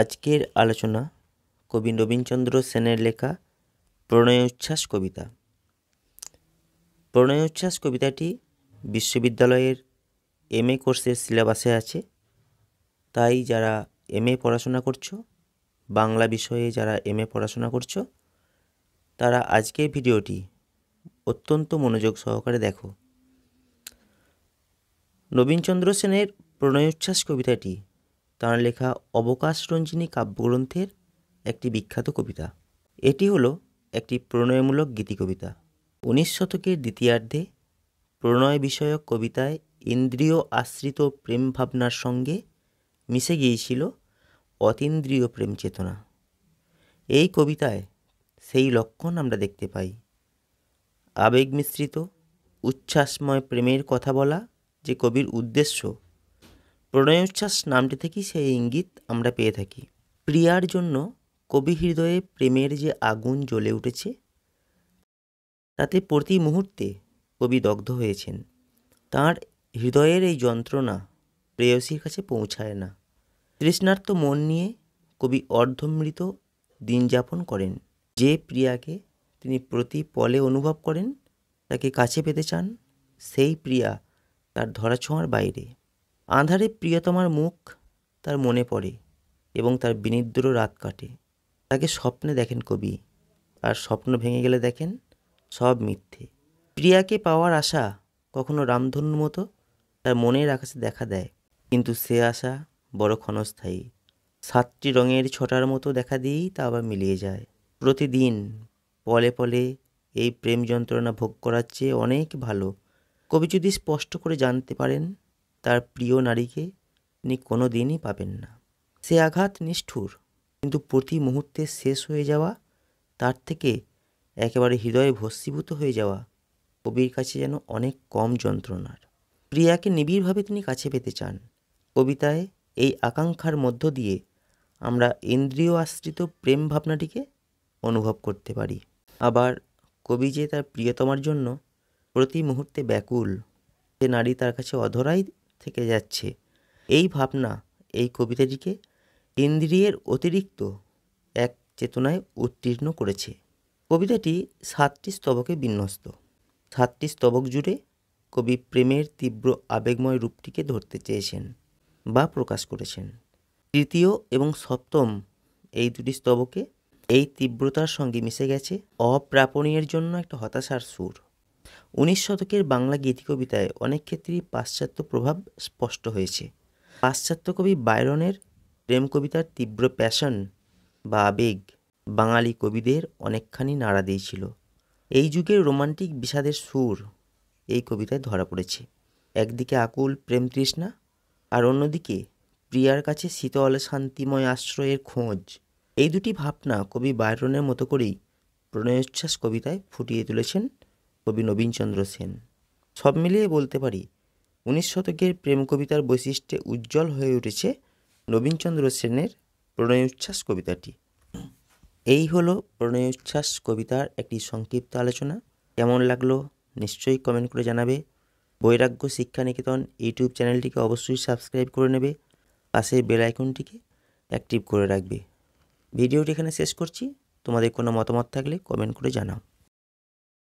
আজকের আলোচনা কবি নবীনচন্দ্র সেনের লেখা প্রণয়োচ্ছ্বাস কবিতা প্রণয়োচ্ছ্বাস কবিতাটি বিশ্ববিদ্যালয়ের এম এ কোর্সের সিলেবাসে আছে তাই যারা এম এ পড়াশোনা করছো বাংলা বিষয়ে যারা এম এ পড়াশোনা করছো তারা আজকের ভিডিওটি অত্যন্ত মনোযোগ সহকারে দেখো নবীনচন্দ্র সেনের প্রণয়োচ্ছ্বাস কবিতাটি তাঁর লেখা অবকাশরঞ্জিনী কাব্যগ্রন্থের একটি বিখ্যাত কবিতা এটি হলো একটি প্রণয়মূলক গীতিকবিতা উনিশ শতকের দ্বিতীয়ার্ধে প্রণয় বিষয়ক কবিতায় ইন্দ্রিয় আশ্রিত প্রেম ভাবনার সঙ্গে মিশে গিয়েছিল অতীন্দ্রিয় প্রেম চেতনা এই কবিতায় সেই লক্ষণ আমরা দেখতে পাই আবেগ মিশ্রিত উচ্ছ্বাসময় প্রেমের কথা বলা যে কবির উদ্দেশ্য প্রণয়োচ্ছ্বাস নামটি থেকেই সেই ইঙ্গিত আমরা পেয়ে থাকি প্রিয়ার জন্য কবি হৃদয়ে প্রেমের যে আগুন জ্বলে উঠেছে তাতে প্রতি মুহূর্তে কবি দগ্ধ হয়েছেন তার হৃদয়ের এই যন্ত্রণা প্রেয়সীর কাছে পৌঁছায় না তৃষ্ণার্ত মন নিয়ে কবি অর্ধমৃত দিন যাপন করেন যে প্রিয়াকে তিনি প্রতি পলে অনুভব করেন তাকে কাছে পেতে চান সেই প্রিয়া তার ধরাছোঁয়ার বাইরে আঁধারে প্রিয়তমার মুখ তার মনে পড়ে এবং তার বিনিদ্র রাত কাটে তাকে স্বপ্নে দেখেন কবি আর স্বপ্ন ভেঙে গেলে দেখেন সব মিথ্যে প্রিয়াকে পাওয়ার আশা কখনো রামধনুর মতো তার মনের আকাশে দেখা দেয় কিন্তু সে আশা বড় ক্ষণস্থায়ী সাতটি রঙের ছটার মতো দেখা দিয়েই তা আবার মিলিয়ে যায় প্রতিদিন পলে পলে এই প্রেম যন্ত্রণা ভোগ করার চেয়ে অনেক ভালো কবি যদি স্পষ্ট করে জানতে পারেন তার প্রিয় নারীকে তিনি কোনো দিনই পাবেন না সে আঘাত নিষ্ঠুর কিন্তু প্রতি মুহূর্তে শেষ হয়ে যাওয়া তার থেকে একেবারে হৃদয়ে ভস্মীভূত হয়ে যাওয়া কবির কাছে যেন অনেক কম যন্ত্রণার প্রিয়াকে নিবিড়ভাবে তিনি কাছে পেতে চান কবিতায় এই আকাঙ্ক্ষার মধ্য দিয়ে আমরা ইন্দ্রিয় আশ্রিত প্রেম ভাবনাটিকে অনুভব করতে পারি আবার কবি যে তার প্রিয়তমার জন্য প্রতি মুহূর্তে ব্যাকুল যে নারী তার কাছে অধরাই থেকে যাচ্ছে এই ভাবনা এই কবিতাটিকে ইন্দ্রিয়ের অতিরিক্ত এক চেতনায় উত্তীর্ণ করেছে কবিতাটি সাতটি স্তবকে বিন্যস্ত সাতটি স্তবক জুড়ে কবি প্রেমের তীব্র আবেগময় রূপটিকে ধরতে চেয়েছেন বা প্রকাশ করেছেন তৃতীয় এবং সপ্তম এই দুটি স্তবকে এই তীব্রতার সঙ্গে মিশে গেছে অপ্রাপণীয়ের জন্য একটা হতাশার সুর উনিশ শতকের বাংলা গীতি কবিতায় অনেক ক্ষেত্রেই পাশ্চাত্য প্রভাব স্পষ্ট হয়েছে পাশ্চাত্য কবি বাইরনের প্রেম কবিতার তীব্র প্যাশন বা আবেগ বাঙালি কবিদের অনেকখানি নাড়া দিয়েছিল এই যুগের রোমান্টিক বিষাদের সুর এই কবিতায় ধরা পড়েছে একদিকে আকুল প্রেম তৃষ্ণা আর অন্যদিকে প্রিয়ার কাছে শীতল শান্তিময় আশ্রয়ের খোঁজ এই দুটি ভাবনা কবি বাইরনের মতো করেই প্রণয়োচ্ছ্বাস কবিতায় ফুটিয়ে তুলেছেন কবি নবীনচন্দ্র সেন সব মিলিয়ে বলতে পারি উনিশ শতকের প্রেম কবিতার বৈশিষ্ট্যে উজ্জ্বল হয়ে উঠেছে নবীনচন্দ্র সেনের প্রণয়োচ্ছ্বাস কবিতাটি এই হলো প্রণয়োচ্ছ্বাস কবিতার একটি সংক্ষিপ্ত আলোচনা কেমন লাগলো নিশ্চয়ই কমেন্ট করে জানাবে বৈরাগ্য শিক্ষা নিকেতন ইউটিউব চ্যানেলটিকে অবশ্যই সাবস্ক্রাইব করে নেবে পাশের বেলাইকনটিকে অ্যাক্টিভ করে রাখবে ভিডিওটি এখানে শেষ করছি তোমাদের কোনো মতামত থাকলে কমেন্ট করে জানাও